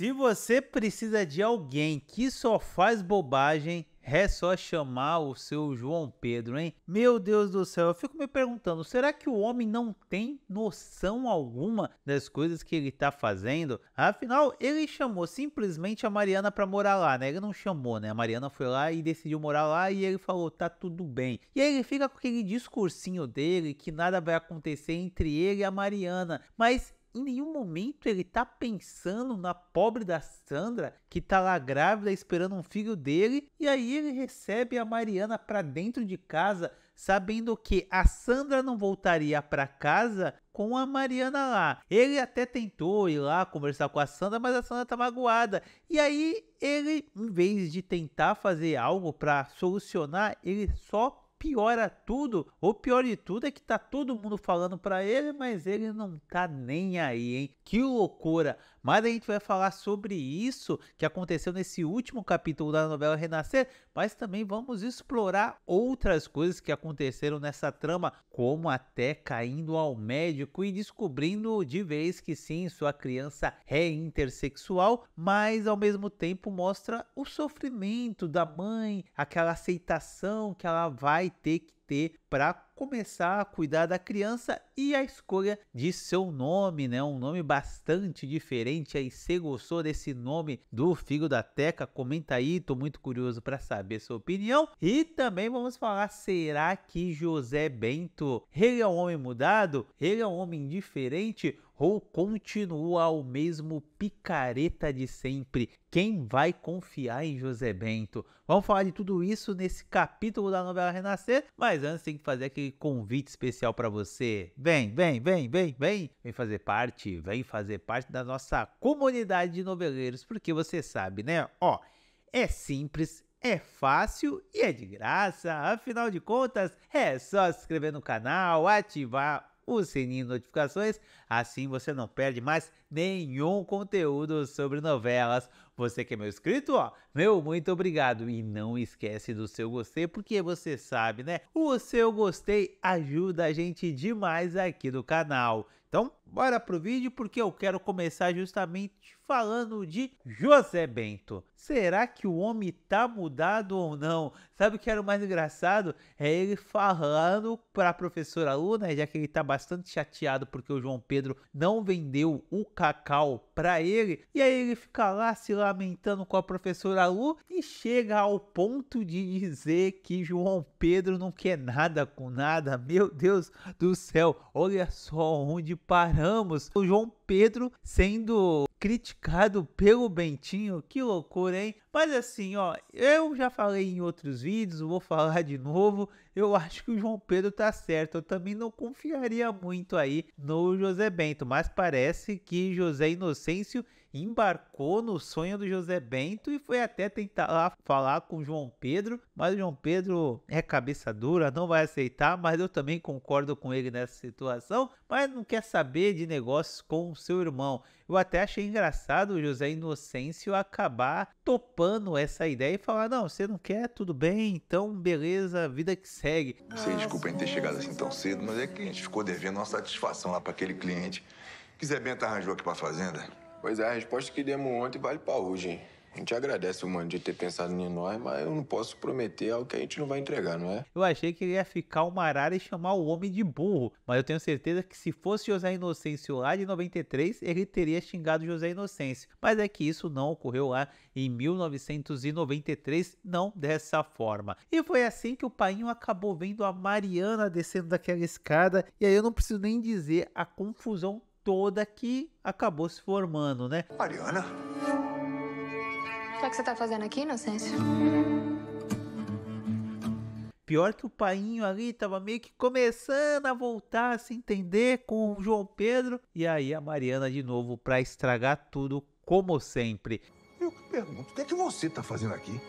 Se você precisa de alguém que só faz bobagem, é só chamar o seu João Pedro, hein? Meu Deus do céu, eu fico me perguntando, será que o homem não tem noção alguma das coisas que ele tá fazendo? Afinal, ele chamou simplesmente a Mariana para morar lá, né? Ele não chamou, né? A Mariana foi lá e decidiu morar lá e ele falou, tá tudo bem. E aí ele fica com aquele discursinho dele que nada vai acontecer entre ele e a Mariana, mas em nenhum momento ele tá pensando na pobre da Sandra, que tá lá grávida esperando um filho dele, e aí ele recebe a Mariana para dentro de casa, sabendo que a Sandra não voltaria para casa com a Mariana lá. Ele até tentou ir lá conversar com a Sandra, mas a Sandra tá magoada. E aí ele, em vez de tentar fazer algo para solucionar, ele só piora tudo. O pior de tudo é que tá todo mundo falando para ele, mas ele não tá nem aí, hein? Que loucura! Mas a gente vai falar sobre isso que aconteceu nesse último capítulo da novela Renascer, mas também vamos explorar outras coisas que aconteceram nessa trama, como até caindo ao médico e descobrindo de vez que sim, sua criança é intersexual, mas ao mesmo tempo mostra o sofrimento da mãe, aquela aceitação que ela vai ter que ter para começar a cuidar da criança e a escolha de seu nome, né? Um nome bastante diferente. Aí, se gostou desse nome do filho da Teca, comenta aí, tô muito curioso para saber sua opinião. E também vamos falar, será que José Bento, ele é um homem mudado? Ele é um homem diferente? Ou continua o mesmo picareta de sempre? Quem vai confiar em José Bento? Vamos falar de tudo isso nesse capítulo da novela Renascer, mas antes tem que fazer aquele convite especial para você. Vem, vem, vem, vem, vem, vem fazer parte, vem fazer parte da nossa comunidade de noveleiros, porque você sabe, né? Ó, é simples, é fácil e é de graça. Afinal de contas, é só se inscrever no canal, ativar o sininho de notificações, assim você não perde mais nenhum conteúdo sobre novelas. Você que é meu inscrito, ó, meu muito obrigado e não esquece do seu gostei, porque você sabe, né? O seu gostei ajuda a gente demais aqui do canal. Então, bora pro vídeo porque eu quero começar justamente falando de José Bento. Será que o homem tá mudado ou não? Sabe o que era o mais engraçado? É ele falando pra professora Luna, já que ele tá bastante chateado porque o João Pedro não vendeu o cacau pra ele. E aí ele fica lá se lamentando com a professora Lu e chega ao ponto de dizer que João Pedro não quer nada com nada. Meu Deus do céu, olha só onde paramos Ramos, o João Pedro sendo criticado pelo Bentinho, que loucura, hein? Mas assim, ó, eu já falei em outros vídeos, vou falar de novo, eu acho que o João Pedro tá certo, eu também não confiaria muito aí no José Bento, mas parece que José Inocêncio embarcou no sonho do José Bento e foi até tentar lá falar com João Pedro, mas o João Pedro é cabeça dura, não vai aceitar, mas eu também concordo com ele nessa situação, mas não quer saber de negócios com o seu irmão. Eu até achei engraçado o José Inocêncio acabar topando essa ideia e falar: não, você não quer, tudo bem, então beleza, vida que segue. Vocês desculpem ter chegado assim tão cedo, mas é que a gente ficou devendo uma satisfação lá para aquele cliente que Zé Bento arranjou aqui para a fazenda. Pois é, a resposta que demos ontem vale pra hoje, hein? A gente agradece o mano de ter pensado em nós, mas eu não posso prometer algo que a gente não vai entregar, não é? Eu achei que ele ia ficar uma arara e chamar o homem de burro, mas eu tenho certeza que se fosse José Inocêncio lá de 93, ele teria xingado José Inocêncio. Mas é que isso não ocorreu lá em 1993, não dessa forma. E foi assim que o painho acabou vendo a Mariana descendo daquela escada, e aí eu não preciso nem dizer a confusão toda que acabou se formando, né? Mariana? O que, é que você tá fazendo aqui, Inocêncio? Pior que o painho ali tava meio que começando a voltar a se entender com o João Pedro. E aí a Mariana de novo pra estragar tudo, como sempre. Eu pergunto, o que é que você tá fazendo aqui?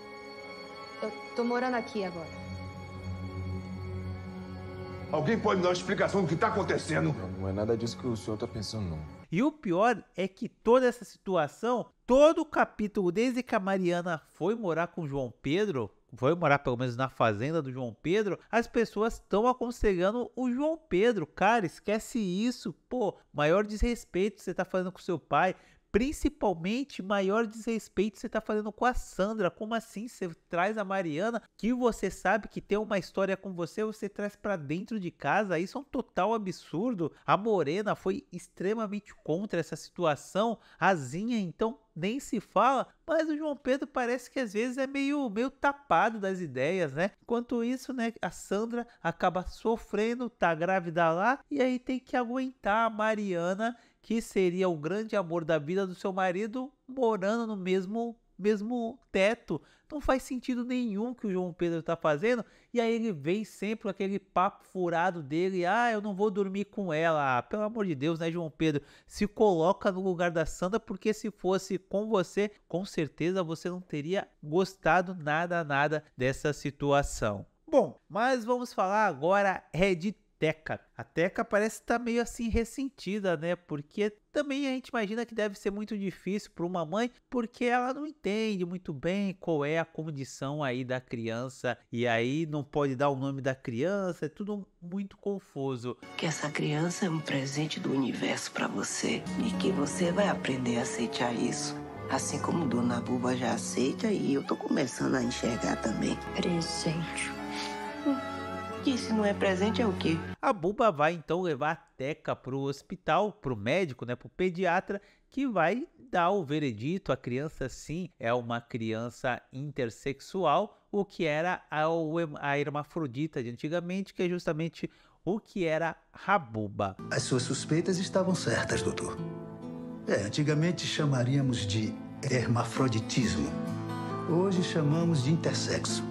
Eu tô morando aqui agora. Alguém pode me dar uma explicação do que está acontecendo? Não, não é nada disso que o senhor está pensando, não. E o pior é que toda essa situação, todo o capítulo, desde que a Mariana foi morar com João Pedro, foi morar pelo menos na fazenda do João Pedro, as pessoas estão aconselhando o João Pedro, cara, esquece isso, pô, maior desrespeito que você está fazendo com seu pai, Principalmente, maior desrespeito você está fazendo com a Sandra. Como assim? Você traz a Mariana, que você sabe que tem uma história com você, você traz para dentro de casa. Isso é um total absurdo. A Morena foi extremamente contra essa situação. A Zinha, então, nem se fala, mas o João Pedro parece que às vezes é meio, meio tapado das ideias, né? Enquanto isso, né, a Sandra acaba sofrendo, tá grávida lá, e aí tem que aguentar a Mariana que seria o grande amor da vida do seu marido morando no mesmo mesmo teto. Não faz sentido nenhum que o João Pedro está fazendo. E aí ele vem sempre com aquele papo furado dele: ah, eu não vou dormir com ela. Ah, pelo amor de Deus, né, João Pedro? Se coloca no lugar da Sandra, porque se fosse com você, com certeza você não teria gostado nada, nada dessa situação. Bom, mas vamos falar agora é de Teca. A Teca parece estar tá meio assim ressentida, né? Porque também a gente imagina que deve ser muito difícil para uma mãe, porque ela não entende muito bem qual é a condição aí da criança e aí não pode dar o nome da criança, é tudo muito confuso. Que essa criança é um presente do universo para você e que você vai aprender a aceitar isso. Assim como Dona Buba já aceita e eu tô começando a enxergar também. Presente que se não é presente é o quê? A Buba vai então levar a Teca pro hospital, pro médico, né, pro pediatra, que vai dar o veredito. A criança sim é uma criança intersexual, o que era a, a hermafrodita de antigamente, que é justamente o que era a Rabuba. As suas suspeitas estavam certas, doutor. É, antigamente chamaríamos de hermafroditismo. Hoje chamamos de intersexo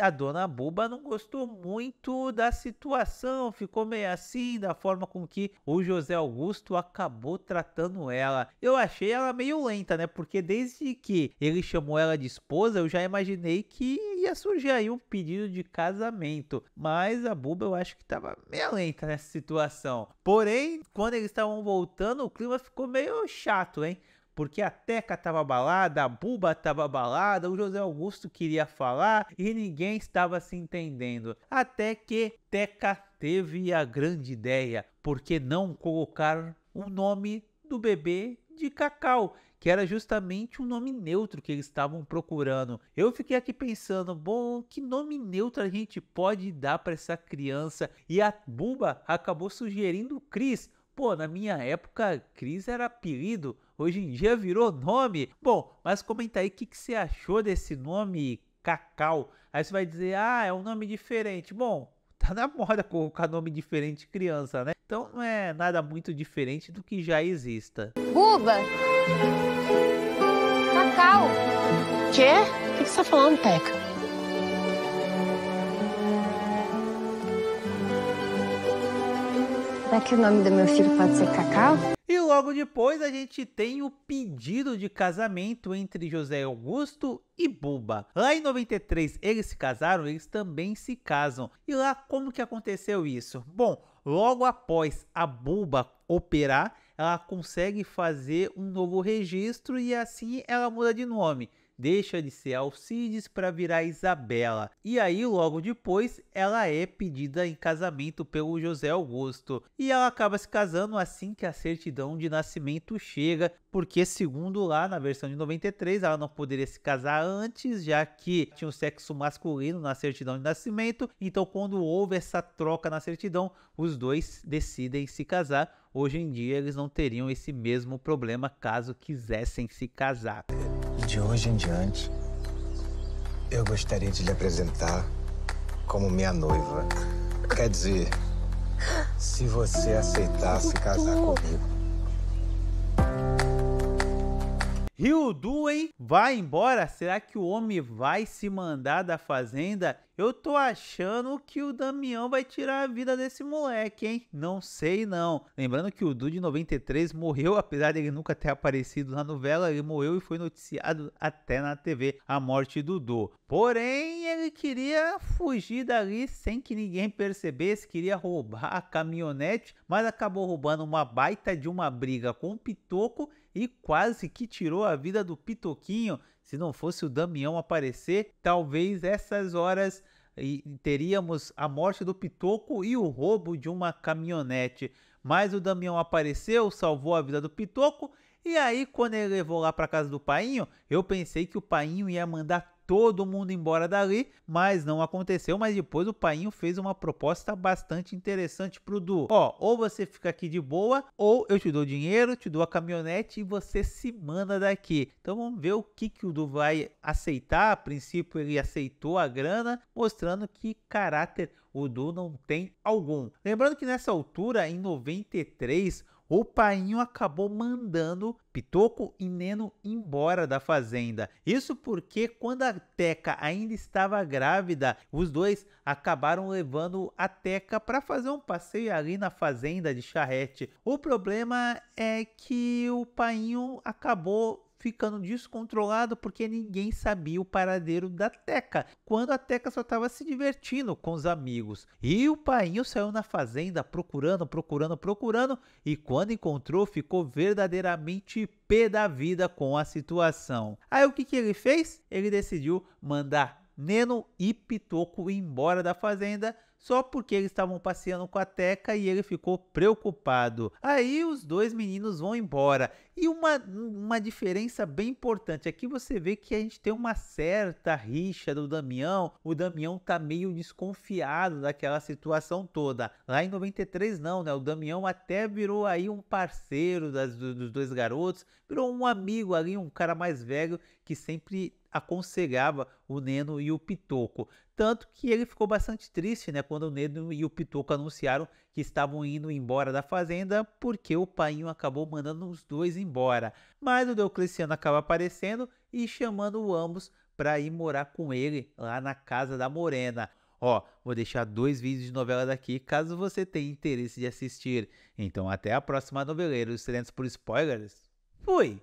a dona Buba não gostou muito da situação, ficou meio assim da forma com que o José Augusto acabou tratando ela. Eu achei ela meio lenta, né? Porque desde que ele chamou ela de esposa, eu já imaginei que ia surgir aí um pedido de casamento. Mas a Buba eu acho que tava meio lenta nessa situação. Porém, quando eles estavam voltando, o clima ficou meio chato, hein? porque a Teca estava abalada, a Buba estava abalada, o José Augusto queria falar e ninguém estava se entendendo. Até que Teca teve a grande ideia, porque não colocar o nome do bebê de Cacau, que era justamente um nome neutro que eles estavam procurando. Eu fiquei aqui pensando, bom, que nome neutro a gente pode dar para essa criança? E a Buba acabou sugerindo Cris. Pô, na minha época, Cris era apelido, hoje em dia virou nome. Bom, mas comenta aí o que, que você achou desse nome Cacau. Aí você vai dizer, ah, é um nome diferente. Bom, tá na moda colocar nome diferente criança, né? Então não é nada muito diferente do que já exista. Buba! Cacau! Quê? O que, que você tá falando, Peca? Será é que o nome do meu filho pode ser Cacau? logo depois a gente tem o pedido de casamento entre José Augusto e Buba. Lá em 93 eles se casaram, eles também se casam. E lá como que aconteceu isso? Bom, logo após a Buba operar, ela consegue fazer um novo registro e assim ela muda de nome deixa de ser Alcides para virar Isabela. E aí, logo depois, ela é pedida em casamento pelo José Augusto. E ela acaba se casando assim que a certidão de nascimento chega, porque, segundo lá na versão de 93, ela não poderia se casar antes, já que tinha o um sexo masculino na certidão de nascimento. Então, quando houve essa troca na certidão, os dois decidem se casar. Hoje em dia, eles não teriam esse mesmo problema caso quisessem se casar. De hoje em diante, eu gostaria de lhe apresentar como minha noiva. Quer dizer, se você aceitasse casar comigo. Rio Du, hein? Vai embora? Será que o homem vai se mandar da fazenda? Eu tô achando que o Damião vai tirar a vida desse moleque, hein? Não sei não. Lembrando que o Du de 93 morreu, apesar dele nunca ter aparecido na novela, ele morreu e foi noticiado até na TV a morte do Du. Porém, ele queria fugir dali sem que ninguém percebesse, queria roubar a caminhonete, mas acabou roubando uma baita de uma briga com o Pitoco e quase que tirou a vida do Pitoquinho. Se não fosse o Damião aparecer, talvez essas horas teríamos a morte do Pitoco e o roubo de uma caminhonete. Mas o Damião apareceu, salvou a vida do Pitoco e aí quando ele levou lá para casa do Painho, eu pensei que o Painho ia mandar todo mundo embora dali, mas não aconteceu. Mas depois o Painho fez uma proposta bastante interessante pro Du. Ó, ou você fica aqui de boa, ou eu te dou dinheiro, te dou a caminhonete e você se manda daqui. Então vamos ver o que, que o Du vai aceitar. A princípio ele aceitou a grana, mostrando que caráter o Du não tem algum. Lembrando que nessa altura, em 93, o painho acabou mandando Pitoco e Neno embora da fazenda. Isso porque quando a Teca ainda estava grávida, os dois acabaram levando a Teca para fazer um passeio ali na fazenda de Charrete. O problema é que o painho acabou ficando descontrolado porque ninguém sabia o paradeiro da Teca, quando a Teca só estava se divertindo com os amigos. E o painho saiu na fazenda procurando, procurando, procurando, e quando encontrou, ficou verdadeiramente pé da vida com a situação. Aí o que, que ele fez? Ele decidiu mandar Neno e Pitoco embora da fazenda só porque eles estavam passeando com a Teca e ele ficou preocupado. Aí os dois meninos vão embora. E uma, uma diferença bem importante aqui você vê que a gente tem uma certa rixa do Damião. O Damião tá meio desconfiado daquela situação toda. Lá em 93 não, né? O Damião até virou aí um parceiro das, dos dois garotos, virou um amigo ali, um cara mais velho que sempre aconselhava o Neno e o Pitoco. Tanto que ele ficou bastante triste né, quando o Neno e o Pitoco anunciaram que estavam indo embora da fazenda, porque o painho acabou mandando os dois embora. Mas o Deocleciano acaba aparecendo e chamando ambos para ir morar com ele lá na casa da Morena. Ó, vou deixar dois vídeos de novela daqui caso você tenha interesse de assistir. Então até a próxima noveleira, os por spoilers. Fui!